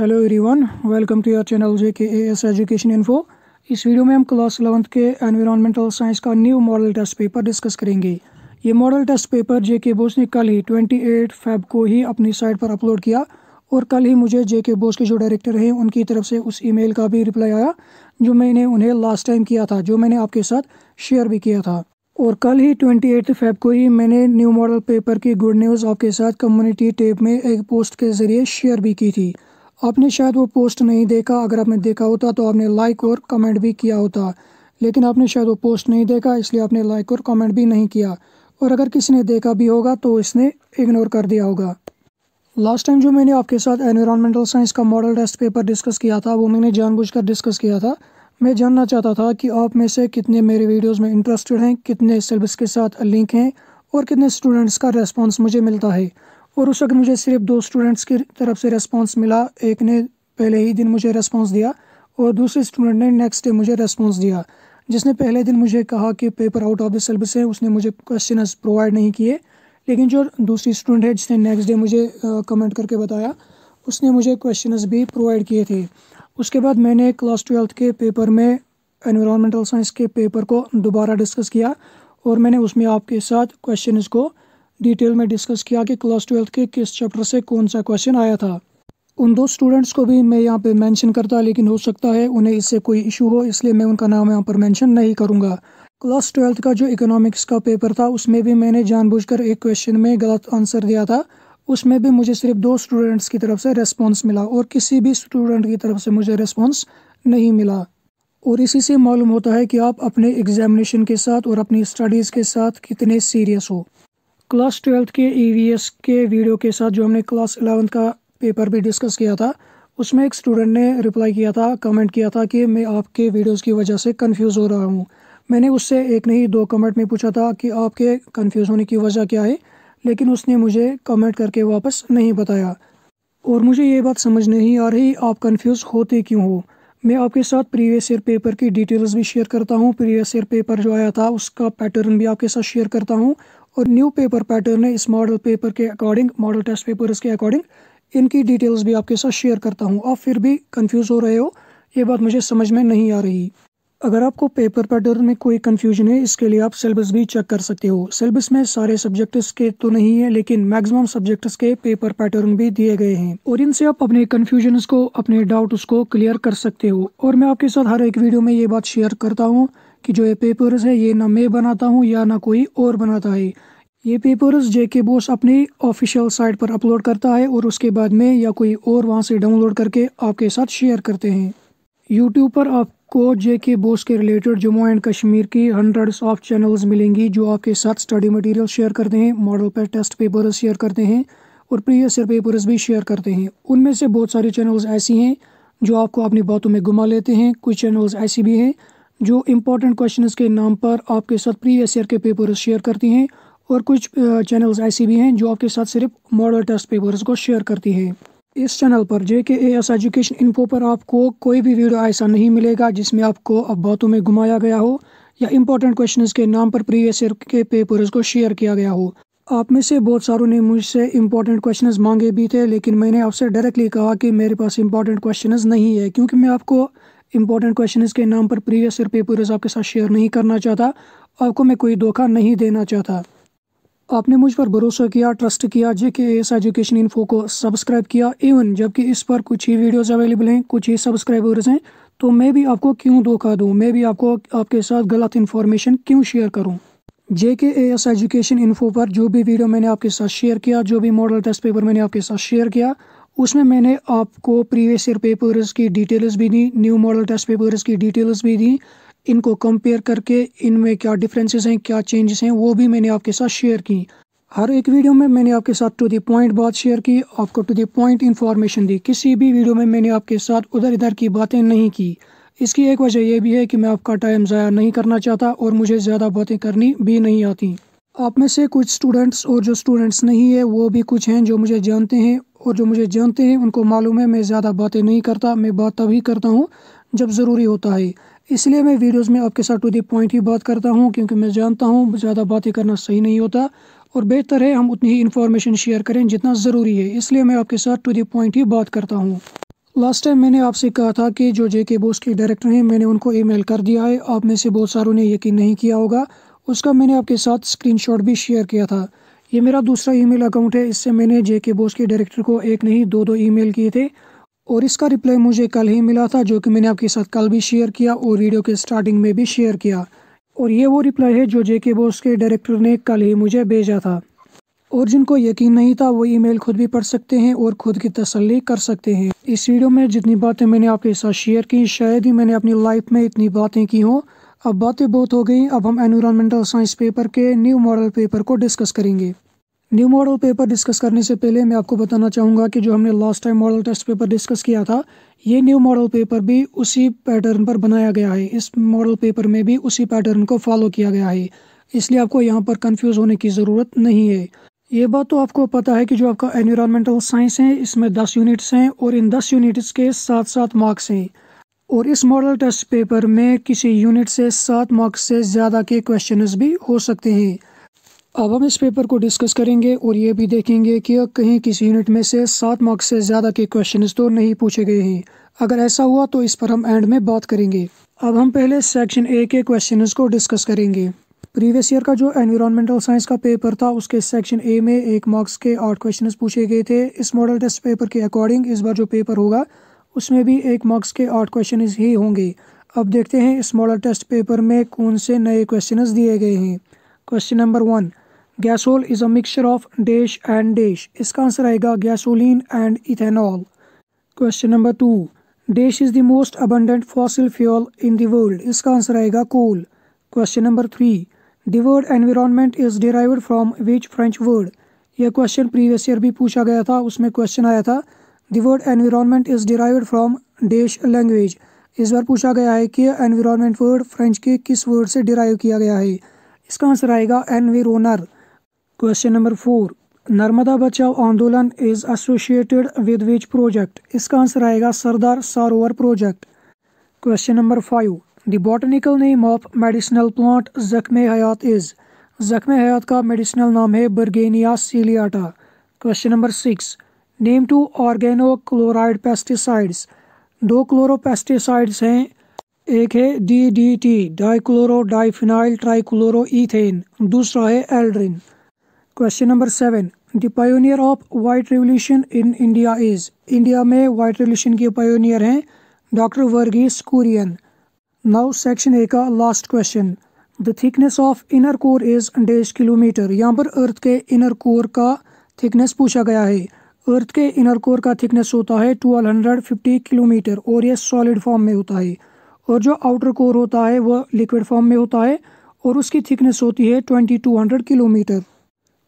Hello everyone welcome to your channel J K A S education info इस वीडियो में हम क्लास अलेवंथ के एनवायरमेंटल साइंस का new model test paper discuss करेंगे ये मॉडल टेस्ट पेपर जे के बोस ने कल ही 28 फेब को ही अपनी साइट पर अपलोड किया और कल ही मुझे जे के बोस के जो डायरेक्टर हैं उनकी तरफ से उस मेल का भी रिप्लाई आया जो मैंने उन्हें लास्ट टाइम किया था जो मैंने आपके साथ शेयर भी किया था और कल ही ट्वेंटी एट फेब को ही मैंने न्यू मॉडल पेपर की गुड न्यूज़ आपके साथ कम्युनिटी टेप में एक पोस्ट के ज़रिए शेयर भी की थी आपने शायद वो पोस्ट नहीं देखा अगर आपने देखा होता तो आपने लाइक और कमेंट भी किया होता लेकिन आपने शायद वो पोस्ट नहीं देखा इसलिए आपने लाइक और कमेंट भी नहीं किया और अगर किसी ने देखा भी होगा तो इसने इग्नोर कर दिया होगा लास्ट टाइम जो मैंने आपके साथ एनवायरमेंटल साइंस का मॉडल टेस्ट पेपर डिस्कस किया था वो मैंने जानबूझकर डिस्कस किया था मैं जानना चाहता था कि आप में से कितने मेरे वीडियोस में इंटरेस्टेड हैं कितने सिलेबस के साथ लिंक हैं और कितने स्टूडेंट्स का रेस्पॉन्स मुझे मिलता है और उस वक्त मुझे सिर्फ दो स्टूडेंट्स की तरफ से रेस्पॉन्स मिला एक ने पहले ही दिन मुझे रेस्पॉन्स दिया और दूसरे स्टूडेंट ने नेक्स्ट डे मुझे रेस्पॉन्स दिया जिसने पहले दिन मुझे कहा कि paper out of the syllabus है उसने मुझे क्वेश्चन प्रोवाइड नहीं किए लेकिन जो दूसरी स्टूडेंट है जिसने नेक्स्ट डे मुझे कमेंट करके बताया उसने मुझे क्वेश्चन भी प्रोवाइड किए थे उसके बाद मैंने क्लास ट्वेल्थ के पेपर में एनवायरमेंटल साइंस के पेपर को दोबारा डिस्कस किया और मैंने उसमें आपके साथ क्वेश्चन को डिटेल में डिस्कस किया कि क्लास ट्वेल्थ के किस चैप्टर से कौन सा क्वेश्चन आया था उन दो स्टूडेंट्स को भी मैं यहाँ पे मेंशन करता लेकिन हो सकता है उन्हें इससे कोई इशू हो इसलिए मैं उनका नाम यहाँ पर मेंशन नहीं करूँगा क्लास ट्वेल्थ का जो इकोनॉमिक्स का पेपर था उसमें भी मैंने जानबूझकर एक क्वेश्चन में गलत आंसर दिया था उसमें भी मुझे सिर्फ दो स्टूडेंट्स की तरफ से रेस्पॉन्स मिला और किसी भी स्टूडेंट की तरफ से मुझे रेस्पॉन्स नहीं मिला और इसी से मालूम होता है कि आप अपने एग्जामिनेशन के साथ और अपनी स्टडीज़ के साथ कितने सीरियस हो क्लास ट्वेल्थ के ई e के वीडियो के साथ जो हमने क्लास एलेवंथ का पेपर भी डिस्कस किया था उसमें एक स्टूडेंट ने रिप्लाई किया था कमेंट किया था कि मैं आपके वीडियोस की वजह से कंफ्यूज हो रहा हूँ मैंने उससे एक नहीं दो कमेंट में पूछा था कि आपके कंफ्यूज होने की वजह क्या है लेकिन उसने मुझे कमेंट करके वापस नहीं बताया और मुझे ये बात समझ नहीं आ रही आप कन्फ्यूज़ होते क्यों हो मैं आपके साथ प्रीवियस ईयर पेपर की डिटेल्स भी शेयर करता हूँ प्रीवियस ईयर पेपर जो आया था उसका पैटर्न भी आपके साथ शेयर करता हूँ और न्यू पेपर पैटर्न है इस मॉडल पेपर के अकॉर्डिंग मॉडल टेस्ट पेपर के अकॉर्डिंग इनकी डिटेल्स भी आपके साथ शेयर करता हूँ आप फिर भी कन्फ्यूज़ हो रहे हो ये बात मुझे समझ में नहीं आ रही अगर आपको पेपर पैटर्न में कोई कन्फ्यूजन है इसके लिए आप सिलेबस भी चेक कर सकते हो सिलेबस में सारे सब्जेक्ट्स के तो नहीं है लेकिन मैक्सिमम सब्जेक्ट्स के पेपर पैटर्न भी दिए गए हैं और इनसे आप अपने कन्फ्यूजन्स को अपने डाउट्स को क्लियर कर सकते हो और मैं आपके साथ हर एक वीडियो में ये बात शेयर करता हूँ कि जो ये पेपर्स है ये ना मैं बनाता हूँ या ना कोई और बनाता है ये पेपर्स जे के बोस अपनी ऑफिशियल साइट पर अपलोड करता है और उसके बाद में या कोई और वहाँ से डाउनलोड करके आपके साथ शेयर करते हैं यूट्यूब पर आपको जे के बोस के रिलेटेड जम्मू एंड कश्मीर की हंड्रेड्स ऑफ चैनल्स मिलेंगी जो आपके साथ स्टडी मटेरियल शेयर करते हैं मॉडल पर टेस्ट पेपर्स शेयर करते हैं और प्रीवियस ईयर पेपर्स भी शेयर करते हैं उनमें से बहुत सारे चैनल्स ऐसी हैं जो आपको अपनी बातों में घुमा लेते हैं कुछ चैनल्स ऐसी भी हैं जो इम्पोर्टेंट क्वेश्चन के नाम पर आपके साथ प्रीवियस ईयर के पेपर्स शेयर करती हैं और कुछ चैनल्स ऐसे भी हैं जो आपके साथ सिर्फ मॉडल टेस्ट पेपर्स को शेयर करती हैं इस चैनल पर जे के एस एजुकेशन इन्फो पर आपको कोई भी वीडियो ऐसा नहीं मिलेगा जिसमें आपको अब बातों में घुमाया गया हो या इम्पोर्टेंट क्वेश्चन के नाम पर प्रीवियस ईयर के पेपर्स को शेयर किया गया हो आप में से बहुत सारों ने मुझसे इंपॉर्टेंट क्वेश्चन मांगे भी थे लेकिन मैंने आपसे डायरेक्टली कहा कि मेरे पास इंपॉर्टेंट क्वेश्चन नहीं है क्योंकि मैं आपको इंपॉर्टेंट क्वेश्चन के नाम पर प्रीवियस ईयर पेपर आपके साथ शेयर नहीं करना चाहता आपको मैं कोई धोखा नहीं देना चाहता आपने मुझ पर भरोसा किया ट्रस्ट किया J K S education info को सब्सक्राइब किया इवन जबकि इस पर कुछ ही वीडियोज़ अवेलेबल हैं कुछ ही सब्सक्राइबर्स हैं तो मैं भी आपको क्यों धोखा दूँ मैं भी आपको आपके साथ गलत इन्फॉर्मेशन क्यों शेयर करूँ जे के एस एजुकेशन इन्फो पर जो भी वीडियो मैंने आपके साथ शेयर किया जो भी मॉडल टेस्ट पेपर मैंने आपके साथ शेयर किया उसमें मैंने आपको प्रीवियस ईयर पेपर्स की डिटेल्स भी दी न्यू मॉडल टेस्ट पेपर्स की डिटेल्स भी दी इनको कंपेयर करके इनमें क्या डिफरेंसेस हैं क्या चेंजेस हैं वो भी मैंने आपके साथ शेयर की हर एक वीडियो में मैंने आपके साथ टू दी पॉइंट बात शेयर की आपको टू दी पॉइंट इन्फॉर्मेशन दी किसी भी वीडियो में मैंने आपके साथ उधर इधर की बातें नहीं की इसकी एक वजह यह भी है कि मैं आपका टाइम ज़ाया नहीं करना चाहता और मुझे ज़्यादा बातें करनी भी नहीं आती आप में से कुछ स्टूडेंट्स और जो स्टूडेंट्स नहीं है वो भी कुछ हैं जो मुझे जानते हैं और जो मुझे जानते हैं उनको मालूम है मैं ज़्यादा बातें नहीं करता मैं बात तभी करता हूँ जब ज़रूरी होता है इसलिए मैं वीडियोस में आपके साथ टू दी पॉइंट ही बात करता हूँ क्योंकि मैं जानता हूँ ज़्यादा बातें करना सही नहीं होता और बेहतर है हम उतनी ही इन्फॉर्मेशन शेयर करें जितना ज़रूरी है इसलिए मैं आपके साथ टू दी पॉइंट ही बात करता हूँ लास्ट टाइम मैंने आपसे कहा था कि जो जे के बोस के डायरेक्टर हैं मैंने उनको मेल कर दिया है आप में से बहुत सारों ने यकीन नहीं किया होगा उसका मैंने आपके साथ शॉट भी शेयर किया था ये मेरा दूसरा ईमेल अकाउंट है इससे मैंने जे के बोस के डायरेक्टर को एक नहीं दो दो ईमेल किए थे और इसका रिप्लाई मुझे कल ही मिला था जो कि मैंने आपके साथ कल भी शेयर किया और वीडियो के स्टार्टिंग में भी शेयर किया और ये वो रिप्लाई है जो जे के बोस के डायरेक्टर ने कल ही मुझे भेजा था और जिनको यकीन नहीं था वो ईमेल खुद भी पढ़ सकते हैं और खुद की तसल्ली कर सकते हैं इस वीडियो में जितनी बातें मैंने आपके साथ शेयर की शायद ही मैंने अपनी लाइफ में इतनी बातें की हों अब बातें बहुत हो गई अब हम एनवायरमेंटल साइंस पेपर के न्यू मॉडल पेपर को डिस्कस करेंगे न्यू मॉडल पेपर डिस्कस करने से पहले मैं आपको बताना चाहूँगा कि जो हमने last time model test paper discuss किया था ये न्यू मॉडल पेपर भी उसी पैटर्न पर बनाया गया है इस मॉडल पेपर में भी उसी पैटर्न को फॉलो किया गया है इसलिए आपको यहाँ पर कन्फ्यूज़ होने की ज़रूरत नहीं है ये बात तो आपको पता है कि जो आपका एनवायरमेंटल साइंस है इसमें दस यूनिट्स हैं और इन दस यूनिट्स के साथ साथ मार्क्स हैं और इस मॉडल टेस्ट पेपर में किसी यूनिट से सात मार्क्स से ज़्यादा के क्वेश्चंस भी हो सकते हैं अब हम इस पेपर को डिस्कस करेंगे और ये भी देखेंगे कि कहीं किसी यूनिट में से सात मार्क्स से ज़्यादा के क्वेश्चंस तो नहीं पूछे गए हैं अगर ऐसा हुआ तो इस पर हम एंड में बात करेंगे अब हम पहले सेक्शन ए के क्वेश्चन को डिस्कस करेंगे प्रीवियस ईयर का जो एनवायरमेंटल साइंस का पेपर था उसके सेक्शन ए में एक मार्क्स के आठ क्वेश्चन पूछे गए थे इस मॉडल टेस्ट पेपर के अकॉर्डिंग इस बार जो पेपर होगा उसमें भी एक मार्क्स के आठ क्वेश्चन ही होंगे अब देखते हैं इस टेस्ट पेपर में कौन से नए क्वेश्चन दिए गए हैं question number one gasohol is a mixture of dash and dash इसका आंसर आएगा gasoline and ethanol question number two dash is the most abundant fossil fuel in the world इसका आंसर आएगा coal question number three the word environment is derived from which French word यह question previous year भी पूछा गया था उसमें question आया था the word environment is derived from dash language इस बार पूछा गया है कि एनवायरनमेंट वर्ड फ्रेंच के किस वर्ड से डिराइव किया गया है इसका आंसर आएगा एनवीरोनर क्वेश्चन नंबर फोर नर्मदा बचाओ आंदोलन is associated with which project इसका आंसर आएगा Sardar Sarovar project question number five the botanical name of medicinal plant जख्म हयात इज जख्म हयात का मेडिसिनल नाम है Bergenia ciliata question number six name two organochloride pesticides दो क्लोरो पेस्टिसाइड्स हैं एक है D D T dichloro diphenyl trichloro ethane दूसरा है aldrin question number seven the pioneer of white revolution in India is India में white revolution के pioneer हैं doctor Verghese Kurien now section A का last question the thickness of inner core is dash kilometre यहाँ पर अर्थ के inner core का thickness पूछा गया है अर्थ के इनर कोर का थिकनेस होता है 1250 किलोमीटर और यह सॉलिड फॉर्म में होता है और जो आउटर कोर होता है वह लिक्विड फॉर्म में होता है और उसकी थिकनेस होती है 2200 किलोमीटर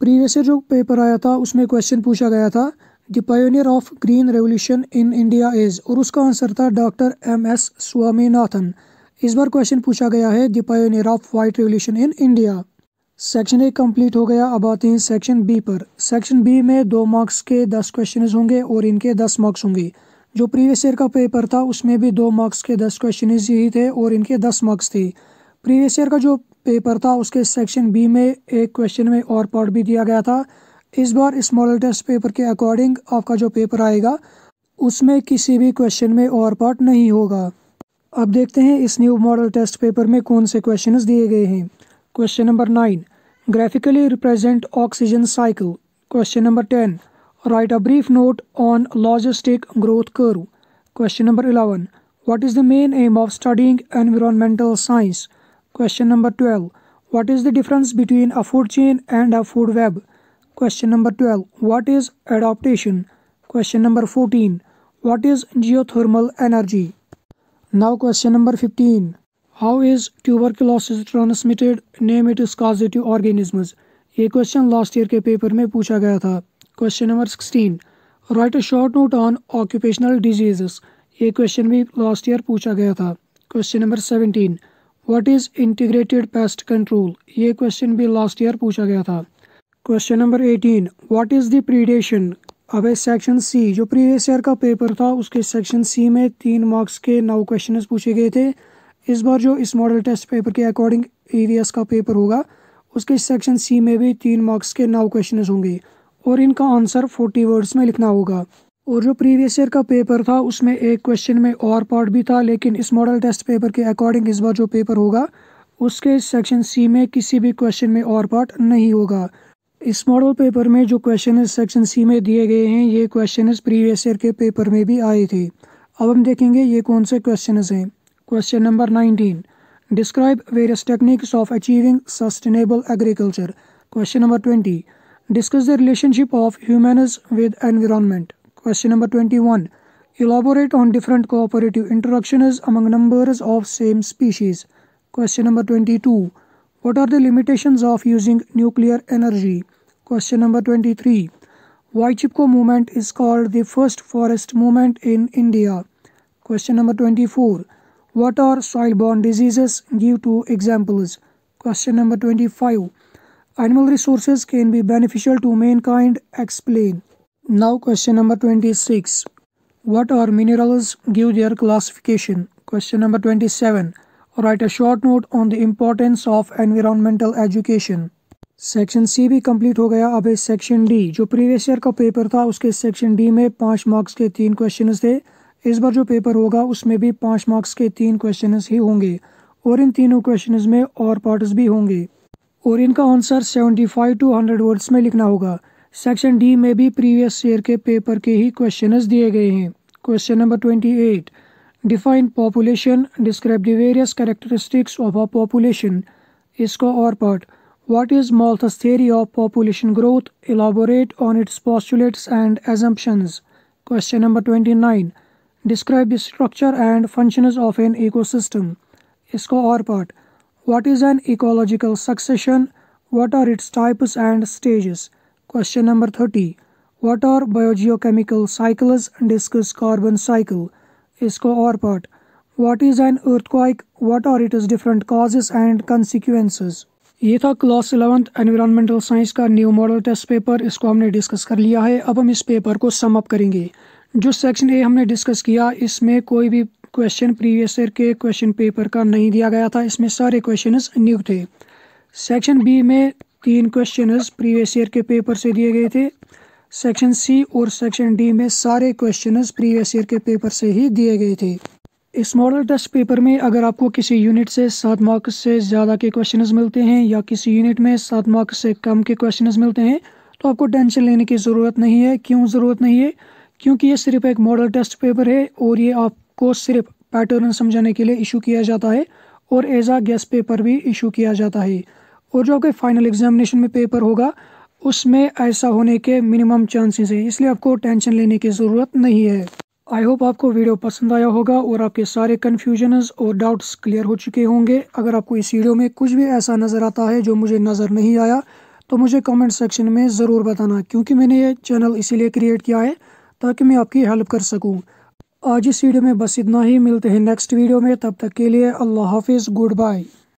प्रीवियस जो पेपर आया था उसमें क्वेश्चन पूछा गया था the pioneer of green revolution in India is और उसका आंसर था डॉक्टर एम एस स्वामीनाथन इस बार क्वेश्चन पूछा गया है the pioneer of white revolution in India section A complete हो गया अब आते हैं सेक्शन बी पर सेक्शन बी में दो मार्क्स के दस क्वेश्चन होंगे और इनके दस मार्क्स होंगे जो प्रीवियस ईयर का पेपर था उसमें भी दो मार्क्स के दस क्वेश्चन ही थे और इनके दस मार्क्स थे प्रीवियस ईयर का जो पेपर था उसके सेक्शन बी में एक क्वेश्चन में और पार्ट भी दिया गया था इस बार इस मॉडल टेस्ट पेपर के अकॉर्डिंग आपका जो पेपर आएगा उसमें किसी भी क्वेश्चन में और पार्ट नहीं होगा अब देखते हैं इस न्यू मॉडल टेस्ट पेपर में कौन से क्वेश्चन दिए गए हैं Question number 9. Graphically represent oxygen cycle. Question number 10. Write a brief note on logistic growth curve. Question number 11. What is the main aim of studying environmental science? Question number 12. What is the difference between a food chain and a food web? Question number 12. What is adaptation? Question number 14. What is geothermal energy? Now question number 15. How is tuberculosis transmitted name it is organisms ये question last year के paper में पूछा गया था question number sixteen write a short note on occupational diseases ये question भी last year पूछा गया था question number seventeen what is integrated pest control ये क्वेश्चन भी लास्ट ईयर पूछा गया था question number eighteen what is the predation अब सेक्शन सी जो प्रीवियस ईयर का पेपर था उसके सेक्शन सी में तीन मार्क्स के नौ क्वेश्चन पूछे गए थे इस बार जो इस मॉडल टेस्ट पेपर के अकॉर्डिंग ई का पेपर होगा उसके सेक्शन सी में भी तीन मार्क्स के नौ क्वेश्चन होंगे और इनका आंसर फोर्टी वर्ड्स में लिखना होगा और जो प्रीवियस ईयर का पेपर था उसमें एक क्वेश्चन में और पार्ट भी था लेकिन इस मॉडल टेस्ट पेपर के अकॉर्डिंग इस बार जो पेपर होगा उसके सेक्शन सी में किसी भी क्वेश्चन में और पार्ट नहीं होगा इस मॉडल पेपर में जो क्वेश्चन सेक्शन सी में दिए गए हैं ये क्वेश्चन प्रीवियस ईयर के पेपर में भी आए थे अब हम देखेंगे ये कौन से क्वेश्चन हैं Question number 19. Describe various techniques of achieving sustainable agriculture. Question number 20. Discuss the relationship of humans with environment. Question number 21. Elaborate on different cooperative interactions among numbers of same species. Question number 22. What are the limitations of using nuclear energy? Question number 23. Why Chipko movement is called the first forest movement in India? Question number 24. What are soil-borne diseases? Give two examples. Question number 25. Animal resources can be beneficial to mankind. Explain. Now question number 26. What are minerals? Give their classification. Question number 27. Write a short note on the importance of environmental education. Section C भी complete. हो गया अब है section D जो previous year का paper था उसके section D में पाँच मार्क्स के तीन questions थे इस बार जो पेपर होगा उसमें भी पाँच मार्क्स के तीन क्वेश्चन ही होंगे और इन तीनों क्वेश्चन में और पार्ट्स भी होंगे और इनका answer seventy five two hundred words में लिखना होगा सेक्शन डी में भी प्रीवियस ईयर के पेपर के ही क्वेश्चन दिए गए हैं question number twenty eight define population describe the various characteristics of a population इसका और part What is Malthus' theory of population growth? Elaborate on its postulates and assumptions. Question number 29. Describe the structure and functions of an ecosystem इसको और part what is an ecological succession what are its types and stages question number thirty what are biogeochemical cycles discuss carbon cycle इसको और part what is an earthquake what are it is different causes and consequences ये था class eleventh environmental science का new model test paper इसको हमने discuss कर लिया है अब हम इस पेपर को सम अप करेंगे जो सेक्शन ए हमने डिस्कस किया इसमें कोई भी क्वेश्चन प्रीवियस ईयर के क्वेश्चन पेपर का नहीं दिया गया था इसमें सारे क्वेश्चन न्यू थे सेक्शन बी में तीन क्वेश्चन प्रीवियस ईयर के पेपर से दिए गए थे सेक्शन सी और सेक्शन डी में सारे क्वेश्चन प्रीवियस ईयर के पेपर से ही दिए गए थे इस मॉडल टेस्ट पेपर में अगर आपको किसी यूनिट से सात मार्क्स से ज़्यादा के क्वेश्चन मिलते हैं या किसी यूनिट में सात मार्क्स से कम के क्वेश्चन मिलते हैं तो आपको टेंशन लेने की ज़रूरत नहीं है क्यों ज़रूरत नहीं है क्योंकि ये सिर्फ एक मॉडल टेस्ट पेपर है और ये आपको सिर्फ पैटर्न समझाने के लिए इशू किया जाता है और एज आ गेस्ट पेपर भी इशू किया जाता है और जो आपके फाइनल एग्जामिनेशन में पेपर होगा उसमें ऐसा होने के मिनिमम चांसेस है इसलिए आपको टेंशन लेने की ज़रूरत नहीं है आई होप आपको वीडियो पसंद आया होगा और आपके सारे कन्फ्यूजनज और डाउट्स क्लियर हो चुके होंगे अगर आपको इस वीडियो में कुछ भी ऐसा नज़र आता है जो मुझे नज़र नहीं आया तो मुझे कमेंट सेक्शन में ज़रूर बताना क्योंकि मैंने ये चैनल इसीलिए क्रिएट किया है ताकि मैं आपकी हेल्प कर सकूँ आज इस वीडियो में बस इतना ही मिलते हैं नेक्स्ट वीडियो में तब तक के लिए अल्लाह हाफिज़ गुड बाय